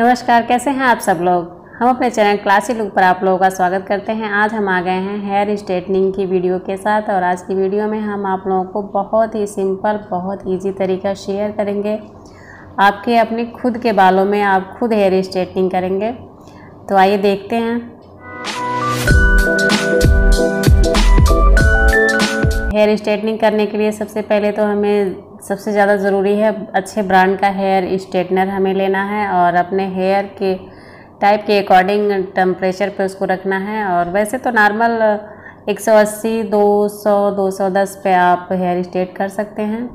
नमस्कार कैसे हैं आप सब लोग हम अपने चैनल क्लासी लुक पर आप लोगों का स्वागत करते हैं आज हम आ गए हैं हेयर स्ट्रेटनिंग की वीडियो के साथ और आज की वीडियो में हम आप लोगों को बहुत ही सिंपल बहुत इजी तरीका शेयर करेंगे आपके अपने खुद के बालों में आप खुद हेयर स्ट्रेटनिंग करेंगे तो आइए देखते हैं हेयर स्ट्रेटनिंग करने के लिए सबसे पहले तो हमें सबसे ज़्यादा ज़रूरी है अच्छे ब्रांड का हेयर स्ट्रेटनर हमें लेना है और अपने हेयर के टाइप के अकॉर्डिंग टम्परेचर पे उसको रखना है और वैसे तो नॉर्मल 180, 200, 210 पे आप हेयर स्ट्रेट कर सकते हैं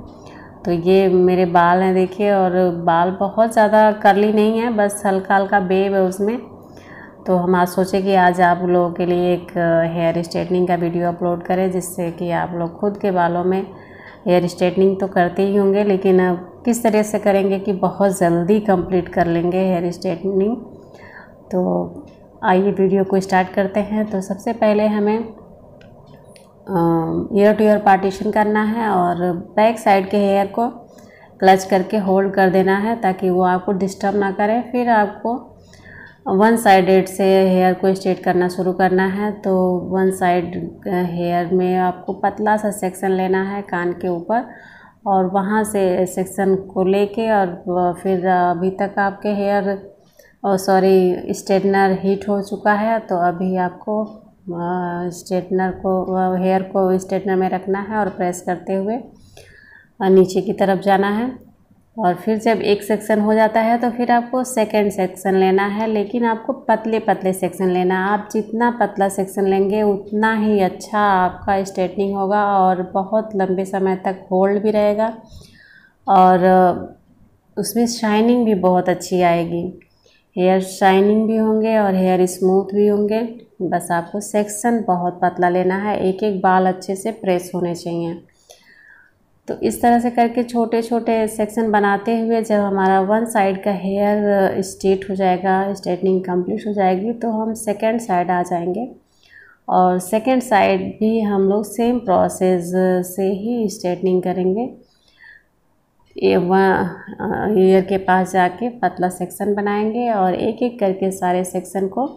तो ये मेरे बाल हैं देखिए और बाल बहुत ज़्यादा करली नहीं है बस हल्का हल्का बेब है उसमें तो हम आज सोचे कि आज आप लोगों के लिए एक हेयर स्ट्रेटनिंग का वीडियो अपलोड करें जिससे कि आप लोग खुद के बालों में हेयर स्ट्रेटनिंग तो करते ही होंगे लेकिन अब किस तरह से करेंगे कि बहुत जल्दी कंप्लीट कर लेंगे हेयर स्ट्रेटनिंग तो आइए वीडियो को स्टार्ट करते हैं तो सबसे पहले हमें ईयर टू ईयर पार्टीशन करना है और बैक साइड के हेयर को क्लच करके होल्ड कर देना है ताकि वो आपको डिस्टर्ब ना करें फिर आपको वन साइडेड से हेयर को स्ट्रेट करना शुरू करना है तो वन साइड हेयर में आपको पतला सा सेक्शन लेना है कान के ऊपर और वहाँ से सेक्शन को लेके और फिर अभी तक आपके हेयर और सॉरी स्ट्रेटनर हीट हो चुका है तो अभी आपको स्ट्रेटनर को हेयर को स्ट्रेटनर में रखना है और प्रेस करते हुए नीचे की तरफ जाना है और फिर जब एक सेक्शन हो जाता है तो फिर आपको सेकेंड सेक्शन लेना है लेकिन आपको पतले पतले सेक्शन लेना है आप जितना पतला सेक्शन लेंगे उतना ही अच्छा आपका स्ट्रेटनिंग होगा और बहुत लंबे समय तक होल्ड भी रहेगा और उसमें शाइनिंग भी बहुत अच्छी आएगी हेयर शाइनिंग भी होंगे और हेयर स्मूथ भी होंगे बस आपको सेक्शन बहुत पतला लेना है एक एक बाल अच्छे से प्रेस होने चाहिए तो इस तरह से करके छोटे छोटे सेक्शन बनाते हुए जब हमारा वन साइड का हेयर स्ट्रेट uh, हो जाएगा स्ट्रेटनिंग कंप्लीट हो जाएगी तो हम सेकेंड साइड आ जाएंगे और सेकेंड साइड भी हम लोग सेम प्रोसेस uh, से ही स्ट्रेटनिंग करेंगे ईयर uh, के पास जाके पतला सेक्शन बनाएंगे और एक एक करके सारे सेक्शन को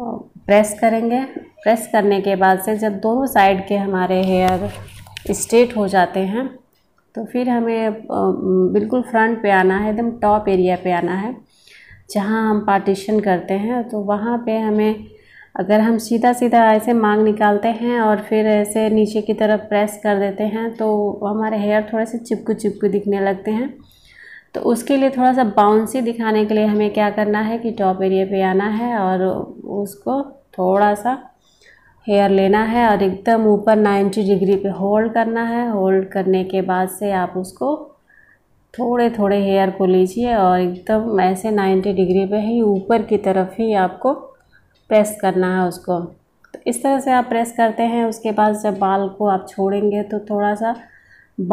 प्रेस करेंगे प्रेस करने के बाद से जब दोनों साइड के हमारे हेयर स्ट्रेट हो जाते हैं तो फिर हमें बिल्कुल फ्रंट पे आना है एकदम टॉप एरिया पे आना है जहाँ हम पार्टीशन करते हैं तो वहाँ पे हमें अगर हम सीधा सीधा ऐसे मांग निकालते हैं और फिर ऐसे नीचे की तरफ प्रेस कर देते हैं तो हमारे हेयर थोड़े से चिपकू चिपकू दिखने लगते हैं तो उसके लिए थोड़ा सा बाउंसी दिखाने के लिए हमें क्या करना है कि टॉप एरिया पे आना है और उसको थोड़ा सा हेयर लेना है और एकदम ऊपर 90 डिग्री पे होल्ड करना है होल्ड करने के बाद से आप उसको थोड़े थोड़े हेयर को लीजिए और एकदम ऐसे 90 डिग्री पे ही ऊपर की तरफ ही आपको प्रेस करना है उसको तो इस तरह से आप प्रेस करते हैं उसके बाद जब बाल को आप छोड़ेंगे तो थोड़ा सा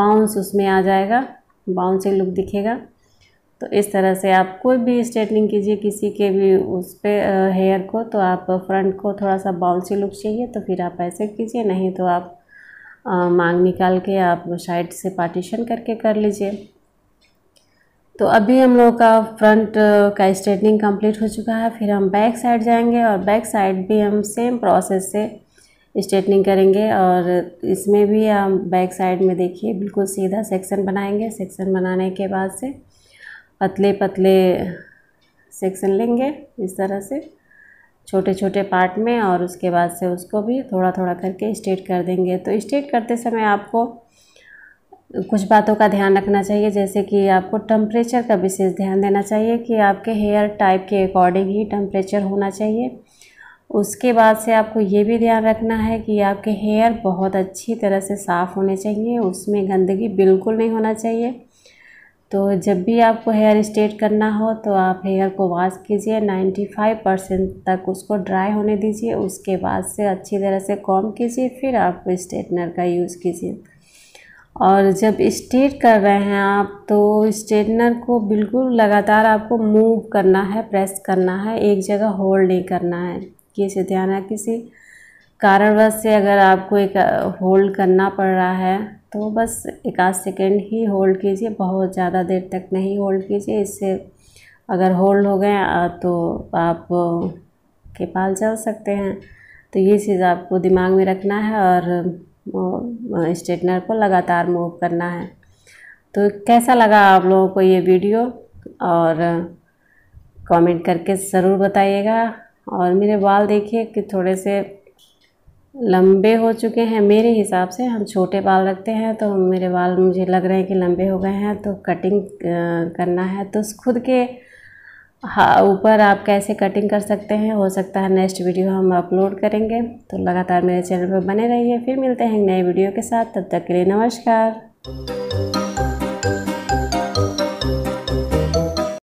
बाउंस उसमें आ जाएगा बाउंसिंग लुक दिखेगा तो इस तरह से आप कोई भी स्ट्रेटनिंग कीजिए किसी के भी उस पर हेयर को तो आप फ्रंट को थोड़ा सा बाउंसी लुक चाहिए तो फिर आप ऐसे कीजिए नहीं तो आप आ, मांग निकाल के आप साइड से पार्टीशन करके कर लीजिए तो अभी हम लोग का फ्रंट का स्ट्रेटनिंग कंप्लीट हो चुका है फिर हम बैक साइड जाएंगे और बैक साइड भी हम सेम प्रोसेस से स्ट्रेटनिंग करेंगे और इसमें भी हम बैक साइड में देखिए बिल्कुल सीधा सेक्शन बनाएंगे सेक्शन बनाने के बाद से पतले पतले सेक्शन लेंगे इस तरह से छोटे छोटे पार्ट में और उसके बाद से उसको भी थोड़ा थोड़ा करके स्ट्रेट कर देंगे तो स्ट्रेट करते समय आपको कुछ बातों का ध्यान रखना चाहिए जैसे कि आपको टम्परेचर का विशेष ध्यान देना चाहिए कि आपके हेयर टाइप के अकॉर्डिंग ही टम्परेचर होना चाहिए उसके बाद से आपको ये भी ध्यान रखना है कि आपके हेयर बहुत अच्छी तरह से साफ़ होने चाहिए उसमें गंदगी बिल्कुल नहीं होना चाहिए तो जब भी आपको हेयर स्ट्रेट करना हो तो आप हेयर को वॉश कीजिए 95 परसेंट तक उसको ड्राई होने दीजिए उसके बाद से अच्छी तरह से कॉम कीजिए फिर आप स्ट्रेटनर का यूज़ कीजिए और जब स्ट्रेट कर रहे हैं आप तो स्ट्रेटनर को बिल्कुल लगातार आपको मूव करना है प्रेस करना है एक जगह होल्ड नहीं करना है कि से ध्यान है किसी कारणवश से अगर आपको एक होल्ड करना पड़ रहा है तो बस एक आध सेकेंड ही होल्ड कीजिए बहुत ज़्यादा देर तक नहीं होल्ड कीजिए इससे अगर होल्ड हो गए तो आप के पाल चल सकते हैं तो ये चीज़ आपको दिमाग में रखना है और स्ट्रेटनर को लगातार मूव करना है तो कैसा लगा आप लोगों को ये वीडियो और कमेंट करके ज़रूर बताइएगा और मेरे बाल देखिए कि थोड़े से लंबे हो चुके हैं मेरे हिसाब से हम छोटे बाल रखते हैं तो मेरे बाल मुझे लग रहे हैं कि लंबे हो गए हैं तो कटिंग करना है तो खुद के ऊपर आप कैसे कटिंग कर सकते हैं हो सकता है नेक्स्ट वीडियो हम अपलोड करेंगे तो लगातार मेरे चैनल पर बने रहिए फिर मिलते हैं नए वीडियो के साथ तब तक के लिए नमस्कार